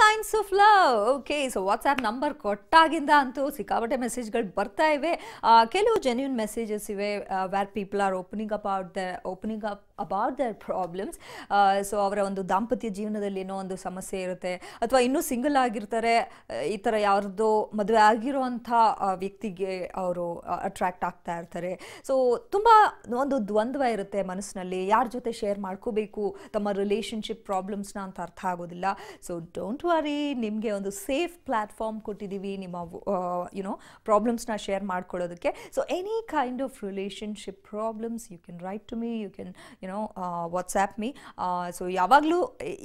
science of love okay so WhatsApp number ಕೊಟ್ಟಾಗಿಂದ ಅಂತೂ ಸಿಕ್ಕಾಪಟ್ಟೆ ಮೆಸೇಜ್ಗಳು ಬರ್ತಾ ಇವೆ ಕೆಲವು ಜೆನ್ಯೂನ್ ಮೆಸೇಜಸ್ ಇವೆ where people are opening about the opening up about their problems so ಅವರ ಒಂದು ದಾಂಪತ್ಯ ಜೀವನದಲ್ಲಿ ಏನೋ ಒಂದು ಸಮಸ್ಯೆ ಇರುತ್ತೆ ಅಥವಾ ಇನ್ನೂ ಸಿಂಗಲ್ ಆಗಿರ್ತಾರೆ ಈ ಥರ ಯಾರ್ದು ಮದುವೆ ಆಗಿರುವಂಥ ವ್ಯಕ್ತಿಗೆ ಅವರು ಅಟ್ರ್ಯಾಕ್ಟ್ ಆಗ್ತಾ ಇರ್ತಾರೆ ಸೊ ತುಂಬ ಒಂದು ದ್ವಂದ್ವ ಇರುತ್ತೆ ಮನಸ್ಸಿನಲ್ಲಿ ಯಾರ ಜೊತೆ ಶೇರ್ ಮಾಡ್ಕೋಬೇಕು ತಮ್ಮ ರಿಲೇಷನ್ಶಿಪ್ ಪ್ರಾಬ್ಲಮ್ಸ್ನ ಅಂತ ಅರ್ಥ ಆಗೋದಿಲ್ಲ ಸೊ ಡೋ ಡೋಂಟ್ ವರಿ ನಿಮಗೆ ಒಂದು ಸೇಫ್ ಪ್ಲಾಟ್ಫಾರ್ಮ್ ಕೊಟ್ಟಿದ್ದೀವಿ ನಿಮ್ಮ ಯುನೋ ಪ್ರಾಬ್ಲಮ್ಸ್ನ ಶೇರ್ ಮಾಡ್ಕೊಳ್ಳೋದಕ್ಕೆ so any kind of relationship problems you can write to me you can you know WhatsApp me so ಯಾವಾಗಲೂ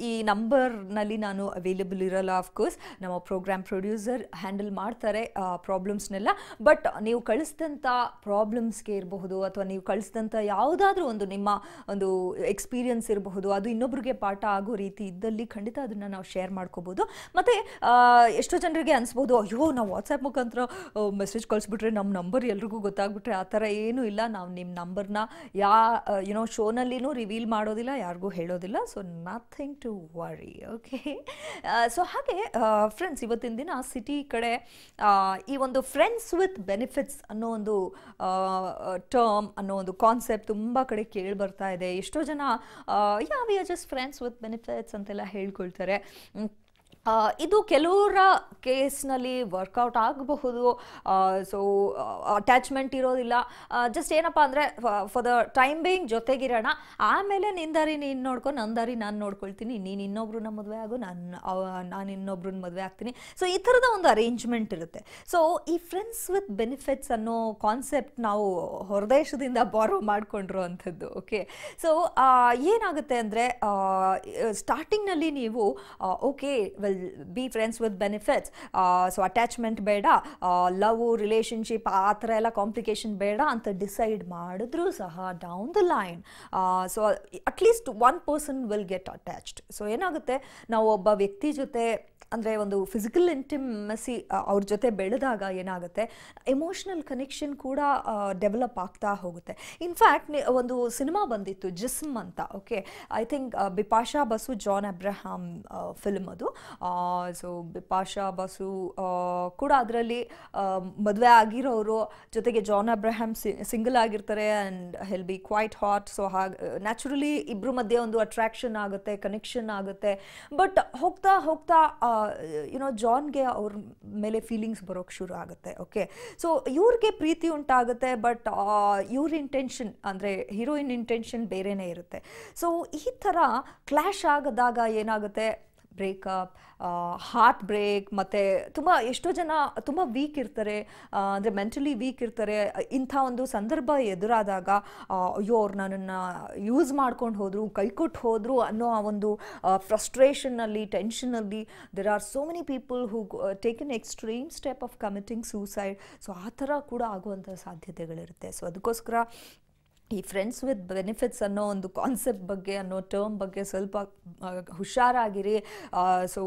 ಈ ನಂಬರ್ನಲ್ಲಿ ನಾನು ಅವೈಲೇಬಲ್ ಇರಲ್ಲ ಆಫ್ಕೋರ್ಸ್ ನಮ್ಮ ಪ್ರೋಗ್ರಾಮ್ ಪ್ರೊಡ್ಯೂಸರ್ ಹ್ಯಾಂಡಲ್ ಮಾಡ್ತಾರೆ ಪ್ರಾಬ್ಲಮ್ಸ್ನೆಲ್ಲ ಬಟ್ ನೀವು ಕಳಿಸಿದಂಥ ಪ್ರಾಬ್ಲಮ್ಸ್ಗೆ ಇರಬಹುದು ಅಥವಾ ನೀವು ಕಳಿಸಿದಂಥ ಯಾವುದಾದ್ರೂ ಒಂದು ನಿಮ್ಮ ಒಂದು ಎಕ್ಸ್ಪೀರಿಯನ್ಸ್ ಇರಬಹುದು ಅದು ಇನ್ನೊಬ್ರಿಗೆ ಪಾಠ ಆಗೋ ರೀತಿ ಇದ್ದಲ್ಲಿ ಖಂಡಿತ ಅದನ್ನು ನಾವು ಶೇರ್ ಮಾಡ್ಕೊ ಮಾಡ್ಕೋಬೋದು ಮತ್ತು ಎಷ್ಟೋ ಜನರಿಗೆ ಅನಿಸ್ಬೋದು ಅಯ್ಯೋ ನಾವು ವಾಟ್ಸಪ್ ಮುಖಾಂತರ ಮೆಸೇಜ್ ಕಳಿಸ್ಬಿಟ್ರೆ ನಮ್ಮ ನಂಬರ್ ಎಲ್ರಿಗೂ ಗೊತ್ತಾಗ್ಬಿಟ್ರೆ ಆ ಥರ ಏನೂ ಇಲ್ಲ ನಾವು ನಿಮ್ಮ ನಂಬರ್ನ ಯಾ ಯುನೋ ಶೋನಲ್ಲಿನೂ ರಿವೀಲ್ ಮಾಡೋದಿಲ್ಲ ಯಾರಿಗೂ ಹೇಳೋದಿಲ್ಲ so nothing to worry okay so ಹಾಗೆ ಫ್ರೆಂಡ್ಸ್ ಇವತ್ತಿನ ದಿನ ಸಿಟಿ ಕಡೆ ಈ ಒಂದು ಫ್ರೆಂಡ್ಸ್ ವಿತ್ ಬೆನಿಫಿಟ್ಸ್ ಅನ್ನೋ ಒಂದು ಟರ್ಮ್ ಅನ್ನೋ ಒಂದು ಕಾನ್ಸೆಪ್ಟ್ ತುಂಬ ಕಡೆ ಕೇಳಿ ಬರ್ತಾ ಇದೆ ಎಷ್ಟೋ ಜನ ಯಾವ ಜಸ್ಟ್ ಫ್ರೆಂಡ್ಸ್ ವಿತ್ ಬೆನಿಫಿಟ್ಸ್ ಅಂತೆಲ್ಲ ಹೇಳ್ಕೊಳ್ತಾರೆ ಇದು ಕೆಲವರ ಕೇಸ್ನಲ್ಲಿ ವರ್ಕೌಟ್ ಆಗಬಹುದು ಸೊ ಅಟ್ಯಾಚ್ಮೆಂಟ್ ಇರೋದಿಲ್ಲ ಜಸ್ಟ್ ಏನಪ್ಪ ಅಂದರೆ ಫಾರ್ ದ ಟೈಮ್ ಬೇಯಿಂಗ್ ಜೊತೆಗಿರೋಣ ಆಮೇಲೆ ನಿಂದಾರಿ ನೀನು ನೋಡ್ಕೊ ನಂದಾರಿ ನಾನು ನೋಡ್ಕೊಳ್ತೀನಿ ನೀನು ಇನ್ನೊಬ್ರನ್ನ ಮದುವೆ ಆಗು ನಾನು ನಾನು ಇನ್ನೊಬ್ರನ್ನ ಮದುವೆ ಆಗ್ತೀನಿ ಸೊ ಈ ಥರದ ಒಂದು ಅರೇಂಜ್ಮೆಂಟ್ ಇರುತ್ತೆ ಸೊ ಈ ಫ್ರೆಂಡ್ಸ್ ವಿತ್ ಬೆನಿಫಿಟ್ಸ್ ಅನ್ನೋ ಕಾನ್ಸೆಪ್ಟ್ ನಾವು ಹೊರದೇಶದಿಂದ ಬಾರೋ ಮಾಡ್ಕೊಂಡಿರುವಂಥದ್ದು ಓಕೆ ಸೊ ಏನಾಗುತ್ತೆ ಅಂದರೆ ಸ್ಟಾರ್ಟಿಂಗ್ನಲ್ಲಿ ನೀವು okay well be friends with benefits so attachment ಬೇಡ ಲವ್ uh, ರಿಲೇಷನ್ಶಿಪ್ ಆ ಥರ ಎಲ್ಲ ಕಾಂಪ್ಲಿಕೇಶನ್ ಬೇಡ ಅಂತ ಡಿಸೈಡ್ ಮಾಡಿದ್ರೂ ಸಹ down the line so at least one person will get attached so ಏನಾಗುತ್ತೆ ನಾವು ಒಬ್ಬ ವ್ಯಕ್ತಿ ಜೊತೆ ಅಂದರೆ ಒಂದು ಫಿಸಿಕಲ್ ಇಂಟಿಮಸಿ ಅವ್ರ ಜೊತೆ ಬೆಳೆದಾಗ ಏನಾಗುತ್ತೆ ಎಮೋಷ್ನಲ್ ಕನೆಕ್ಷನ್ ಕೂಡ ಡೆವಲಪ್ ಆಗ್ತಾ ಹೋಗುತ್ತೆ ಇನ್ಫ್ಯಾಕ್ಟ್ ಒಂದು ಸಿನಿಮಾ ಬಂದಿತ್ತು ಜಿಸ್ಮ್ ಅಂತ okay I think Bipasha Basu John Abraham film ಅದು ಸೊ ಪಾಷಾ ಬಸು ಕೂಡ ಅದರಲ್ಲಿ ಮದುವೆ ಆಗಿರೋರು ಜೊತೆಗೆ ಜಾನ್ ಅಬ್ರಹ್ಯಾಮ್ ಸಿಂಗಲ್ ಆಗಿರ್ತಾರೆ and he'll be quite hot so ಹಾಗೆ ನ್ಯಾಚುರಲಿ ಇಬ್ಬರ ಮಧ್ಯೆ ಒಂದು ಅಟ್ರಾಕ್ಷನ್ ಆಗುತ್ತೆ ಕನೆಕ್ಷನ್ ಆಗುತ್ತೆ ಬಟ್ ಹೋಗ್ತಾ ಹೋಗ್ತಾ ಯುನೋ ಜಾನ್ಗೆ ಅವ್ರ ಮೇಲೆ ಫೀಲಿಂಗ್ಸ್ ಬರೋಕ್ಕೆ ಶುರು ಆಗುತ್ತೆ ಓಕೆ ಸೊ ಇವ್ರಿಗೆ ಪ್ರೀತಿ ಉಂಟಾಗುತ್ತೆ ಬಟ್ ಇವ್ರ ಇಂಟೆನ್ಷನ್ ಅಂದರೆ ಹೀರೋಯಿನ್ ಇಂಟೆನ್ಷನ್ ಬೇರೆನೇ ಇರುತ್ತೆ ಸೊ ಈ ಥರ ಕ್ಲ್ಯಾಶ್ ಆಗದಾಗ ಏನಾಗುತ್ತೆ ಬ್ರೇಕಪ್ ಹಾರ್ಟ್ ಬ್ರೇಕ್ ಮತ್ತು ತುಂಬ ಎಷ್ಟೋ ಜನ ತುಂಬ ವೀಕ್ ಇರ್ತಾರೆ ಅಂದರೆ ಮೆಂಟಲಿ ವೀಕ್ ಇರ್ತಾರೆ ಇಂಥ ಒಂದು ಸಂದರ್ಭ ಎದುರಾದಾಗ ಅಯ್ಯೋ ಅವ್ರು ನನ್ನನ್ನು ಯೂಸ್ ಮಾಡ್ಕೊಂಡು ಹೋದರು ಕೊಟ್ಟು ಹೋದರು ಅನ್ನೋ ಆ ಒಂದು ಫ್ರಸ್ಟ್ರೇಷನ್ನಲ್ಲಿ ಟೆನ್ಷನಲ್ಲಿ there are so many people who take in extreme step of committing suicide so ಆ ಥರ ಕೂಡ ಆಗುವಂಥ ಸಾಧ್ಯತೆಗಳಿರುತ್ತೆ ಸೊ ಅದಕ್ಕೋಸ್ಕರ ಈ ಫ್ರೆಂಡ್ಸ್ ವಿತ್ ಬೆನಿಫಿಟ್ಸ್ ಅನ್ನೋ ಒಂದು ಕಾನ್ಸೆಪ್ಟ್ ಬಗ್ಗೆ ಅನ್ನೋ ಟರ್ಮ್ ಬಗ್ಗೆ ಸ್ವಲ್ಪ ಹುಷಾರಾಗಿರಿ ಸೊ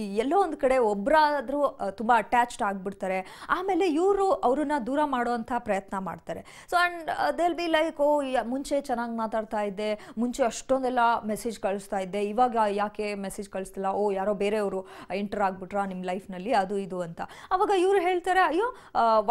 ಈ ಎಲ್ಲೋ ಒಂದು ಕಡೆ ಒಬ್ಬರಾದರೂ ತುಂಬ ಅಟ್ಯಾಚ್ಡ್ ಆಗಿಬಿಡ್ತಾರೆ ಆಮೇಲೆ ಇವರು ಅವ್ರನ್ನ ದೂರ ಮಾಡೋವಂಥ ಪ್ರಯತ್ನ ಮಾಡ್ತಾರೆ so and they'll be like oh ಮುಂಚೆ ಚೆನ್ನಾಗಿ ಮಾತಾಡ್ತಾ ಇದ್ದೆ ಮುಂಚೆ ಅಷ್ಟೊಂದೆಲ್ಲ ಮೆಸೇಜ್ ಕಳಿಸ್ತಾ ಇದ್ದೆ ಇವಾಗ ಯಾಕೆ ಮೆಸೇಜ್ ಕಳಿಸ್ತಿಲ್ಲ ಓ ಯಾರೋ ಬೇರೆಯವರು ಎಂಟರ್ ಆಗಿಬಿಟ್ರ ನಿಮ್ಮ ಲೈಫ್ನಲ್ಲಿ ಅದು ಇದು ಅಂತ ಆವಾಗ ಇವರು ಹೇಳ್ತಾರೆ ಅಯ್ಯೋ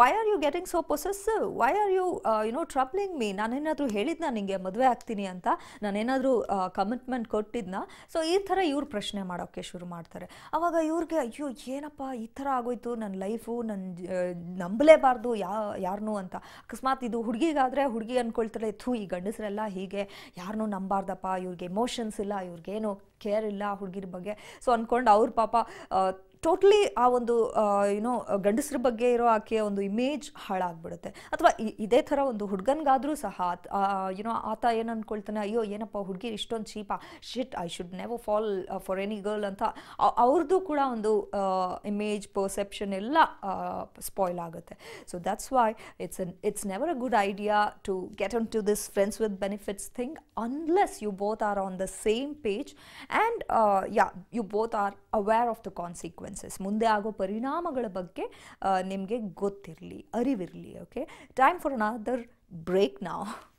why are you getting so possess why are you you know troubling me ನಾನು ಏನಾದರೂ ಹೇಳಿದ್ನಾ ನಿಮಗೆ ಮದುವೆ ಆಗ್ತೀನಿ ಅಂತ ನಾನೇನಾದರೂ ಕಮಿಟ್ಮೆಂಟ್ ಕೊಟ್ಟಿದ್ನ ಸೊ ಈ ಥರ ಇವ್ರು ಪ್ರಶ್ನೆ ಮಾಡೋಕ್ಕೆ ಶುರು ಮಾಡ್ತಾರೆ ಆವಾಗ ಇವ್ರಿಗೆ ಅಯ್ಯೋ ಏನಪ್ಪ ಈ ಥರ ಆಗೋಯ್ತು ನನ್ನ ಲೈಫು ನನ್ನ ನಂಬಲೇಬಾರ್ದು ಯಾ ಯಾರನ್ನೂ ಅಂತ ಅಕಸ್ಮಾತ್ ಇದು ಹುಡುಗಿಗಾದರೆ ಹುಡುಗಿ ಅಂದ್ಕೊಳ್ತಾರೆ ಥೂ ಈ ಗಂಡಸರೆಲ್ಲ ಹೀಗೆ ಯಾರನ್ನೂ ನಂಬಾರ್ದಪ್ಪ ಇವ್ರಿಗೆ ಎಮೋಷನ್ಸ್ ಇಲ್ಲ ಇವ್ರಿಗೇನು ಕೇರ್ ಇಲ್ಲ ಹುಡುಗಿರ ಬಗ್ಗೆ ಸೊ ಅಂದ್ಕೊಂಡು ಅವ್ರ ಪಾಪ ಟೋಟ್ಲಿ ಆ ಒಂದು ಏನೋ ಗಂಡಸ್ರ ಬಗ್ಗೆ ಇರೋ ಆಕೆಯ ಒಂದು ಇಮೇಜ್ ಹಾಳಾಗ್ಬಿಡುತ್ತೆ ಅಥವಾ ಇದೇ ಥರ ಒಂದು ಹುಡುಗನ್ಗಾದರೂ ಸಹ ಯುನೋ ಆತ ಏನು ಅಂದ್ಕೊಳ್ತಾನೆ ಅಯ್ಯೋ ಏನಪ್ಪ ಹುಡುಗಿ ಇಷ್ಟೊಂದು cheap shit I should never fall for any girl ಅಂತ ಅವ್ರದ್ದು ಕೂಡ ಒಂದು ಇಮೇಜ್ ಪರ್ಸೆಪ್ಷನ್ ಎಲ್ಲ ಸ್ಪಾಯ್ಲ್ ಆಗುತ್ತೆ so that's why it's it's never a good idea to get on to this friends with benefits thing unless you both are on the same page and yeah you both are aware of the consequence consequences ಮುಂದೆ ಆಗೋ ಪರಿಣಾಮಗಳ ಬಗ್ಗೆ ನಿಮಗೆ ಗೊತ್ತಿರಲಿ ಅರಿವಿರಲಿ okay time for another break ನಾವು